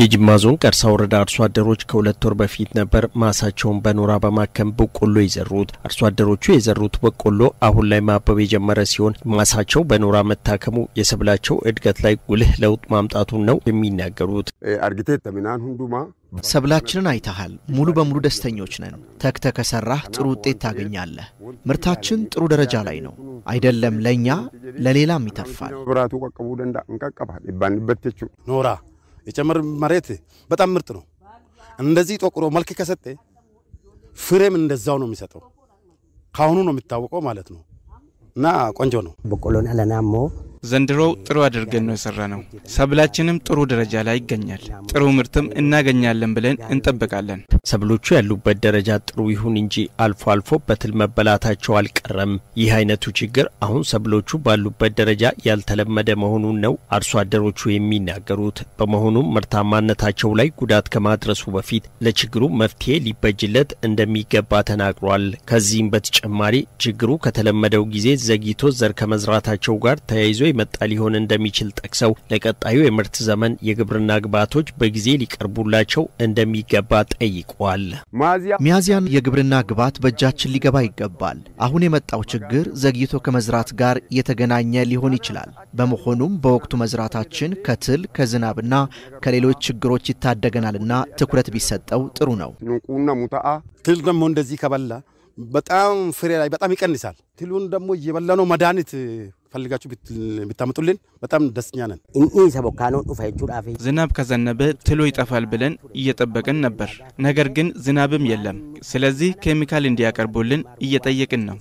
የጅማ ዞን ቀርሳ ወረዳ አርሶ አደሮች ከሁለት ወር በፊት ነበር ማሳቸውን በኖራ በማከም በቆሎ የዘሩት። አርሶ አደሮቹ የዘሩት በቆሎ አሁን ላይ ማበብ የጀመረ ሲሆን ማሳቸው በኖራ መታከሙ የሰብላቸው እድገት ላይ ጉልህ ለውጥ ማምጣቱን ነው የሚናገሩት። አርጊቴ ተሚናን ሁንዱማ ሰብላችንን አይተሃል። ሙሉ በሙሉ ደስተኞች ነን። ተክተ ከሰራህ ጥሩ ውጤት ታገኛለህ። ምርታችን ጥሩ ደረጃ ላይ ነው። አይደለም ለእኛ ለሌላም ይተርፋል። ኖራ የጨመር መሬት በጣም ምርጥ ነው። እንደዚህ ጠቁሮ መልክ ከሰጠ ፍሬም እንደዛው ነው የሚሰጠው። ካሁኑ ነው የሚታወቀው ማለት ነው እና ቆንጆ ነው። በቆሎን አለናሞ ዘንድሮ ጥሩ አድርገን ነው የሰራ ነው። ሰብላችንም ጥሩ ደረጃ ላይ ይገኛል። ጥሩ ምርትም እናገኛለን ብለን እንጠብቃለን። ሰብሎቹ ያሉበት ደረጃ ጥሩ ይሁን እንጂ አልፎ አልፎ በትል መበላታቸው አልቀረም። ይህ አይነቱ ችግር አሁን ሰብሎቹ ባሉበት ደረጃ ያልተለመደ መሆኑን ነው አርሶ አደሮቹ የሚናገሩት። በመሆኑም ምርታማነታቸው ላይ ጉዳት ከማድረሱ በፊት ለችግሩ መፍትሄ ሊበጅለት እንደሚገባ ተናግሯል። ከዚህም በተጨማሪ ችግሩ ከተለመደው ጊዜ ዘግይቶ ዘር ከመዝራታቸው ጋር ተያይዞ የመጣ ሊሆን እንደሚችል ጠቅሰው ለቀጣዩ የምርት ዘመን የግብርና ግብዓቶች በጊዜ ሊቀርቡላቸው እንደሚገባ ጠይቋል። ሚያዚያን የግብርና ግብዓት በእጃችን ሊገባ ይገባል። አሁን የመጣው ችግር ዘግይቶ ከመዝራት ጋር የተገናኘ ሊሆን ይችላል። በመሆኑም በወቅቱ መዝራታችን ከትል ከዝናብና ከሌሎች ችግሮች ይታደገናልና ትኩረት ቢሰጠው ጥሩ ነው። ትል ደግሞ እንደዚህ ከበላ በጣም ፍሬ ላይ በጣም ይቀንሳል። ትሉን ደግሞ እየበላነው መድኃኒት ፈልጋችሁ ብታመጡልን በጣም ደስኛ ነን። ዝናብ ከዘነበ ትሎ ይጠፋል ብለን እየጠበቅን ነበር። ነገር ግን ዝናብም የለም። ስለዚህ ኬሚካል እንዲያቀርቡልን እየጠየቅን ነው።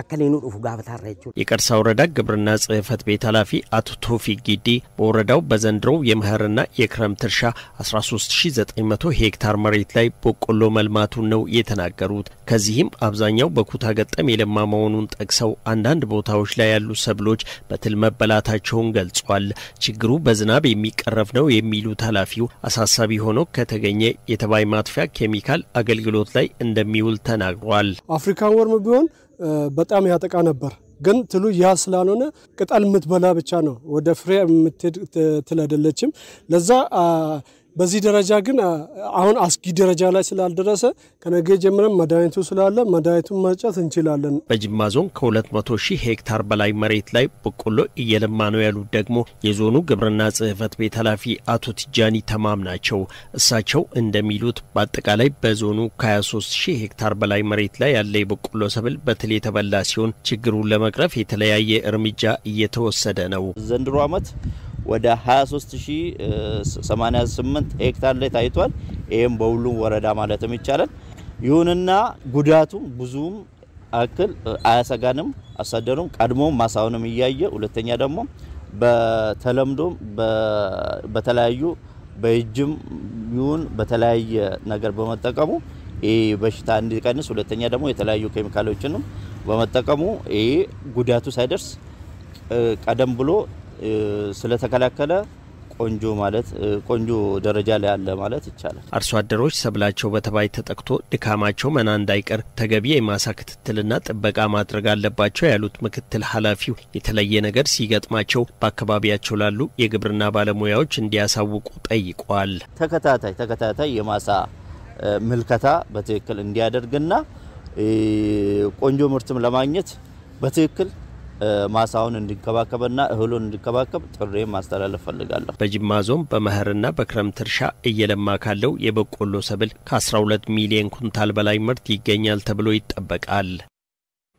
akka ዱፉ ጋፈታራ የቀርሳ ወረዳ ግብርና ጽህፈት ቤት ኃላፊ አቶ ቶፊቅ ጊዲ በወረዳው በዘንድሮው የመኸርና የክረምት እርሻ 13900 ሄክታር መሬት ላይ በቆሎ መልማቱን ነው የተናገሩት። ከዚህም አብዛኛው በኩታ ገጠም የለማ መሆኑን ጠቅሰው አንዳንድ ቦታዎች ላይ ያሉ ሰብሎች በትል መበላታቸውን ገልጿል። ችግሩ በዝናብ የሚቀረፍ ነው የሚሉት ኃላፊው አሳሳቢ ሆኖ ከተገኘ የተባይ ማጥፊያ ኬሚካል አገልግሎት ላይ እንደሚውል ተናግሯል። አፍሪካ ወርም ቢሆን በጣም ያጠቃ ነበር። ግን ትሉ ያ ስላልሆነ ቅጠል የምትበላ ብቻ ነው፣ ወደ ፍሬ የምትሄድ ትል አይደለችም። ለዛ በዚህ ደረጃ ግን አሁን አስጊ ደረጃ ላይ ስላልደረሰ ከነገ ጀምረን መድኃኒቱ ስላለ መድኃኒቱን መርጨት እንችላለን። በጅማ ዞን ከ200 ሺህ ሄክታር በላይ መሬት ላይ በቆሎ እየለማ ነው ያሉት ደግሞ የዞኑ ግብርና ጽሕፈት ቤት ኃላፊ አቶ ቲጃኒ ተማም ናቸው። እሳቸው እንደሚሉት በአጠቃላይ በዞኑ ከ23 ሺህ ሄክታር በላይ መሬት ላይ ያለ የበቆሎ ሰብል በትል የተበላ ሲሆን ችግሩን ለመቅረፍ የተለያየ እርምጃ እየተወሰደ ነው። ዘንድሮ ዓመት ወደ 23088 ሄክታር ላይ ታይቷል። ይህም በሁሉም ወረዳ ማለትም ይቻላል። ይሁንና ጉዳቱ ብዙም አክል አያሰጋንም። አሳደሩም ቀድሞ ማሳውንም እያየ ሁለተኛ ደግሞ በተለምዶም በተለያዩ በእጅም ይሁን በተለያየ ነገር በመጠቀሙ ይህ በሽታ እንዲቀንስ፣ ሁለተኛ ደግሞ የተለያዩ ኬሚካሎችንም በመጠቀሙ ይህ ጉዳቱ ሳይደርስ ቀደም ብሎ ስለተከላከለ ቆንጆ ማለት ቆንጆ ደረጃ ላይ አለ ማለት ይቻላል። አርሶ አደሮች ሰብላቸው በተባይ ተጠቅቶ ድካማቸው መና እንዳይቀር ተገቢ የማሳ ክትትልና ጥበቃ ማድረግ አለባቸው ያሉት ምክትል ኃላፊው የተለየ ነገር ሲገጥማቸው በአካባቢያቸው ላሉ የግብርና ባለሙያዎች እንዲያሳውቁ ጠይቋል። ተከታታይ ተከታታይ የማሳ ምልከታ በትክክል እንዲያደርግና ቆንጆ ምርትም ለማግኘት በትክክል ማሳውን እንዲንከባከብና እህሉን እንዲንከባከብ ጥሬ ማስተላለፍ ፈልጋለሁ። በጅማ ዞን በመኸርና በክረምት እርሻ እየለማ ካለው የበቆሎ ሰብል ከ12 ሚሊዮን ኩንታል በላይ ምርት ይገኛል ተብሎ ይጠበቃል።